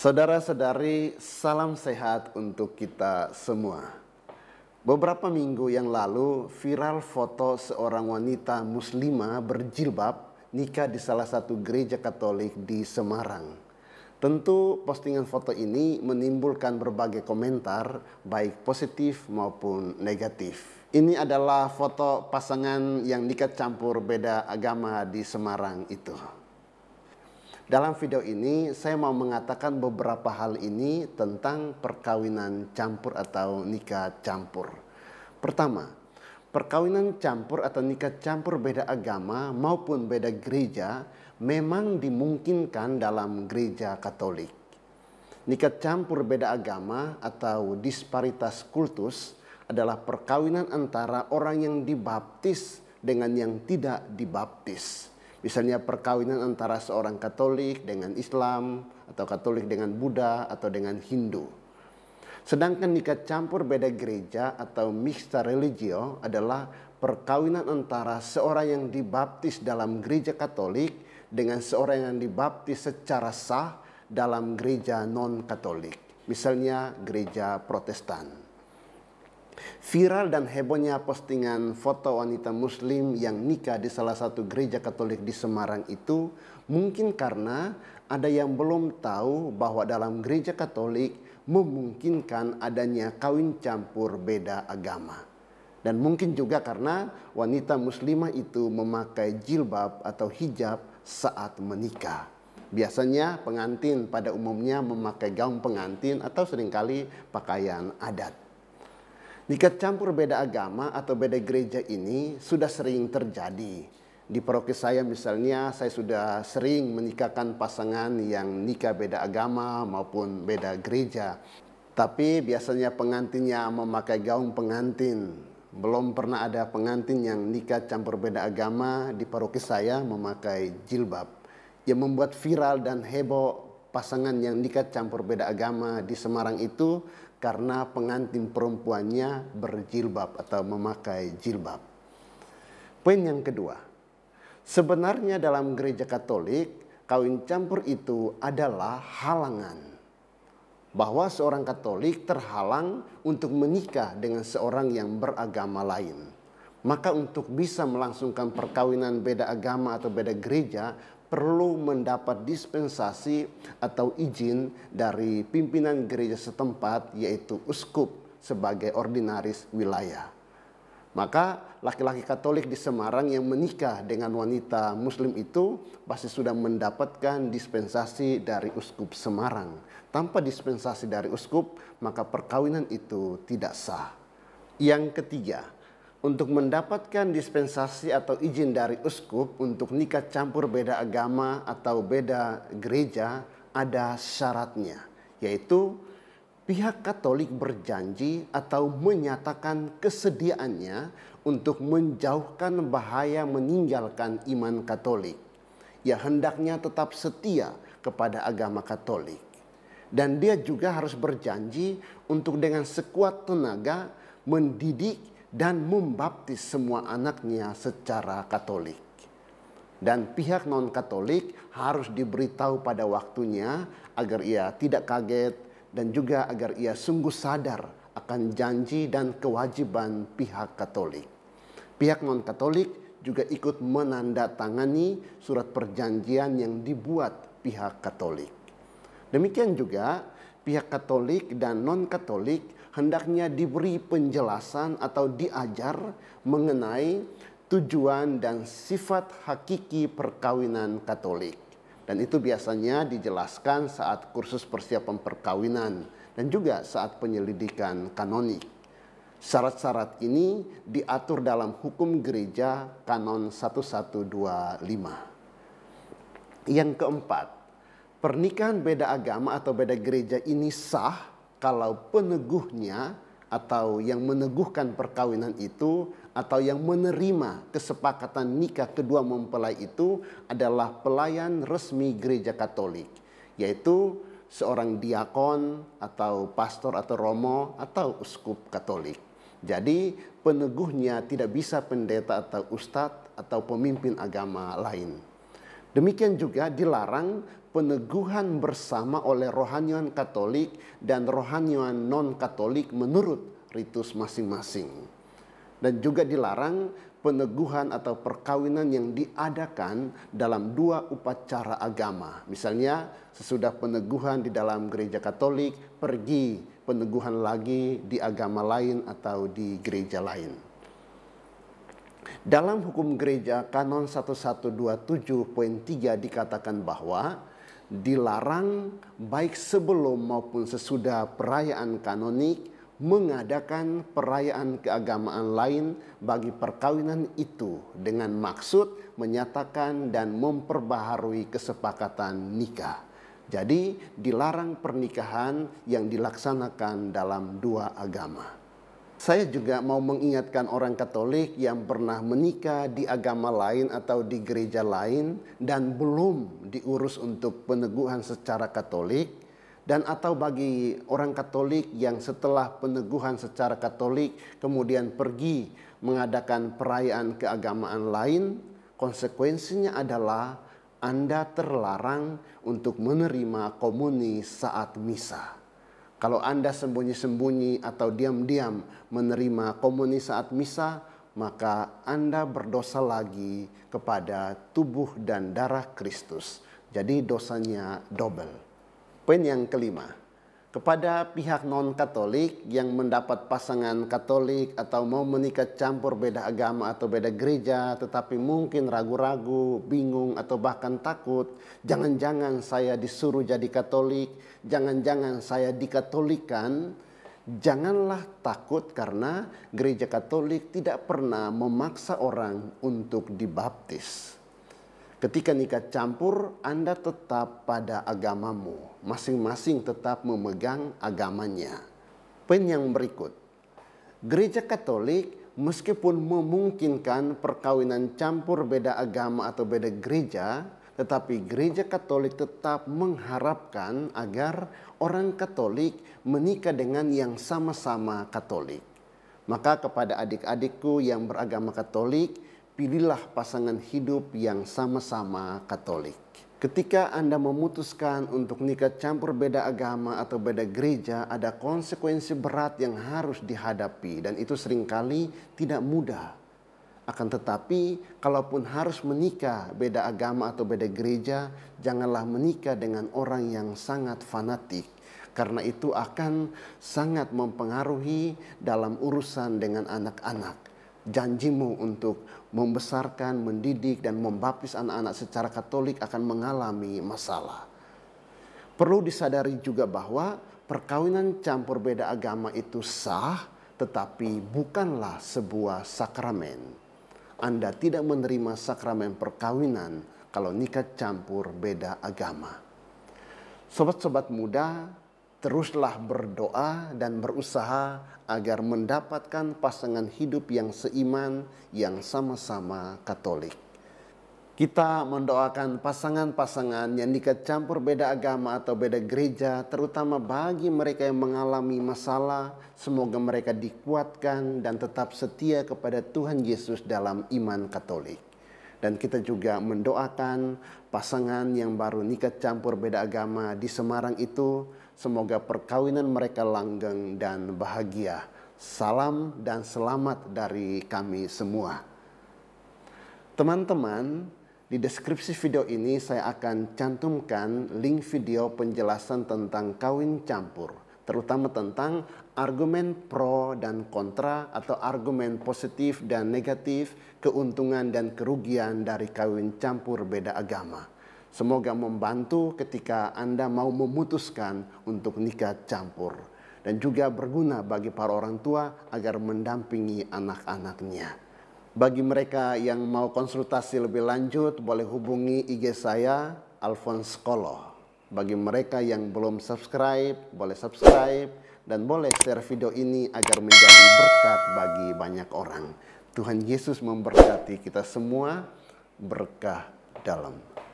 Saudara-saudari, salam sehat untuk kita semua. Beberapa minggu yang lalu viral foto seorang wanita muslimah berjilbab nikah di salah satu gereja Katolik di Semarang. Tentu postingan foto ini menimbulkan berbagai komentar baik positif maupun negatif. Ini adalah foto pasangan yang nikah campur beda agama di Semarang itu. Dalam video ini saya mau mengatakan beberapa hal ini tentang perkawinan campur atau nikah campur. Pertama, perkawinan campur atau nikah campur beda agama maupun beda gereja memang dimungkinkan dalam gereja Katolik. Nikah campur beda agama atau disparitas kultus adalah perkawinan antara orang yang dibaptis dengan yang tidak dibaptis. Misalnya perkawinan antara seorang Katolik dengan Islam atau Katolik dengan Buddha atau dengan Hindu. Sedangkan nikah campur beda gereja atau mixta religio adalah perkawinan antara seorang yang dibaptis dalam gereja Katolik dengan seorang yang dibaptis secara sah dalam gereja non-Katolik, misalnya gereja Protestan. Viral dan hebohnya postingan foto wanita muslim yang nikah di salah satu gereja katolik di Semarang itu mungkin karena ada yang belum tahu bahwa dalam gereja katolik memungkinkan adanya kawin campur beda agama. Dan mungkin juga karena wanita muslimah itu memakai jilbab atau hijab saat menikah. Biasanya pengantin pada umumnya memakai gaun pengantin atau seringkali pakaian adat. Nikah campur beda agama atau beda gereja ini sudah sering terjadi. Di paroki saya misalnya, saya sudah sering menikahkan pasangan yang nikah beda agama maupun beda gereja. Tapi biasanya pengantinnya memakai gaun pengantin. Belum pernah ada pengantin yang nikah campur beda agama di paroki saya memakai jilbab. Yang membuat viral dan heboh pasangan yang nikah campur beda agama di Semarang itu karena pengantin perempuannya berjilbab atau memakai jilbab. Poin yang kedua, sebenarnya dalam gereja Katolik kawin campur itu adalah halangan. Bahwa seorang Katolik terhalang untuk menikah dengan seorang yang beragama lain. Maka untuk bisa melangsungkan perkawinan beda agama atau beda gereja, perlu mendapat dispensasi atau izin dari pimpinan gereja setempat yaitu uskup sebagai ordinaris wilayah. Maka laki-laki Katolik di Semarang yang menikah dengan wanita Muslim itu pasti sudah mendapatkan dispensasi dari uskup Semarang. Tanpa dispensasi dari uskup, maka perkawinan itu tidak sah. Yang ketiga, untuk mendapatkan dispensasi atau izin dari uskup untuk nikah campur beda agama atau beda gereja ada syaratnya, yaitu pihak Katolik berjanji atau menyatakan kesediaannya untuk menjauhkan bahaya meninggalkan iman Katolik. Ya hendaknya tetap setia kepada agama Katolik. Dan dia juga harus berjanji untuk dengan sekuat tenaga mendidik dan membaptis semua anaknya secara Katolik. Dan pihak non-Katolik harus diberitahu pada waktunya agar ia tidak kaget dan juga agar ia sungguh sadar akan janji dan kewajiban pihak Katolik. Pihak non-Katolik juga ikut menandatangani surat perjanjian yang dibuat pihak Katolik. Demikian juga pihak Katolik dan non-Katolik hendaknya diberi penjelasan atau diajar mengenai tujuan dan sifat hakiki perkawinan Katolik. Dan itu biasanya dijelaskan saat kursus persiapan perkawinan dan juga saat penyelidikan kanonik. Syarat-syarat ini diatur dalam hukum gereja kanon 1125. Yang keempat, pernikahan beda agama atau beda gereja ini sah kalau peneguhnya atau yang meneguhkan perkawinan itu atau yang menerima kesepakatan nikah kedua mempelai itu adalah pelayan resmi gereja Katolik, yaitu seorang diakon atau pastor atau romo atau uskup Katolik. Jadi peneguhnya tidak bisa pendeta atau ustadz atau pemimpin agama lain. Demikian juga dilarang peneguhan bersama oleh rohaniwan Katolik dan rohaniwan non-Katolik menurut ritus masing-masing. Dan juga dilarang peneguhan atau perkawinan yang diadakan dalam dua upacara agama. Misalnya sesudah peneguhan di dalam gereja Katolik pergi peneguhan lagi di agama lain atau di gereja lain. Dalam hukum gereja kanon 1127.3 dikatakan bahwa dilarang baik sebelum maupun sesudah perayaan kanonik mengadakan perayaan keagamaan lain bagi perkawinan itu dengan maksud menyatakan dan memperbaharui kesepakatan nikah. Jadi dilarang pernikahan yang dilaksanakan dalam dua agama. Saya juga mau mengingatkan orang Katolik yang pernah menikah di agama lain atau di gereja lain dan belum diurus untuk peneguhan secara Katolik dan atau bagi orang Katolik yang setelah peneguhan secara Katolik kemudian pergi mengadakan perayaan keagamaan lain, konsekuensinya adalah Anda terlarang untuk menerima komuni saat misa. Kalau Anda sembunyi-sembunyi atau diam-diam menerima komuni saat misa, maka Anda berdosa lagi kepada tubuh dan darah Kristus. Jadi dosanya double. Poin yang kelima, kepada pihak non-Katolik yang mendapat pasangan Katolik atau mau menikah campur beda agama atau beda gereja, tetapi mungkin ragu-ragu, bingung, atau bahkan takut, jangan-jangan saya disuruh jadi Katolik, jangan-jangan saya dikatolikan. Janganlah takut, karena gereja Katolik tidak pernah memaksa orang untuk dibaptis. Ketika nikah campur, Anda tetap pada agamamu. Masing-masing tetap memegang agamanya. Poin yang berikut. Gereja Katolik meskipun memungkinkan perkawinan campur beda agama atau beda gereja, tetapi gereja Katolik tetap mengharapkan agar orang Katolik menikah dengan yang sama-sama Katolik. Maka kepada adik-adikku yang beragama Katolik, pilihlah pasangan hidup yang sama-sama Katolik. Ketika Anda memutuskan untuk nikah campur beda agama atau beda gereja, ada konsekuensi berat yang harus dihadapi dan itu seringkali tidak mudah. Akan tetapi, kalaupun harus menikah beda agama atau beda gereja, janganlah menikah dengan orang yang sangat fanatik karena itu akan sangat mempengaruhi dalam urusan dengan anak-anak janjimu untuk membesarkan, mendidik, dan membaptis anak-anak secara Katolik akan mengalami masalah. Perlu disadari juga bahwa perkawinan campur beda agama itu sah, tetapi bukanlah sebuah sakramen. Anda tidak menerima sakramen perkawinan kalau nikah campur beda agama. Sobat-sobat muda, teruslah berdoa dan berusaha agar mendapatkan pasangan hidup yang seiman yang sama-sama Katolik. Kita mendoakan pasangan-pasangan yang nikah campur beda agama atau beda gereja, terutama bagi mereka yang mengalami masalah. Semoga mereka dikuatkan dan tetap setia kepada Tuhan Yesus dalam iman Katolik dan kita juga mendoakan pasangan yang baru nikah campur beda agama di Semarang itu Semoga perkawinan mereka langgeng dan bahagia. Salam dan selamat dari kami semua. Teman-teman, di deskripsi video ini saya akan cantumkan link video penjelasan tentang kawin campur, terutama tentang argumen pro dan kontra atau argumen positif dan negatif, keuntungan dan kerugian dari kawin campur beda agama. Semoga membantu ketika Anda mau memutuskan untuk nikah campur dan juga berguna bagi para orang tua agar mendampingi anak-anaknya. Bagi mereka yang mau konsultasi lebih lanjut boleh hubungi IG saya Alphonse Kolo. Bagi mereka yang belum subscribe boleh subscribe dan boleh share video ini agar menjadi berkat bagi banyak orang. Tuhan Yesus memberkati kita semua berkah dalam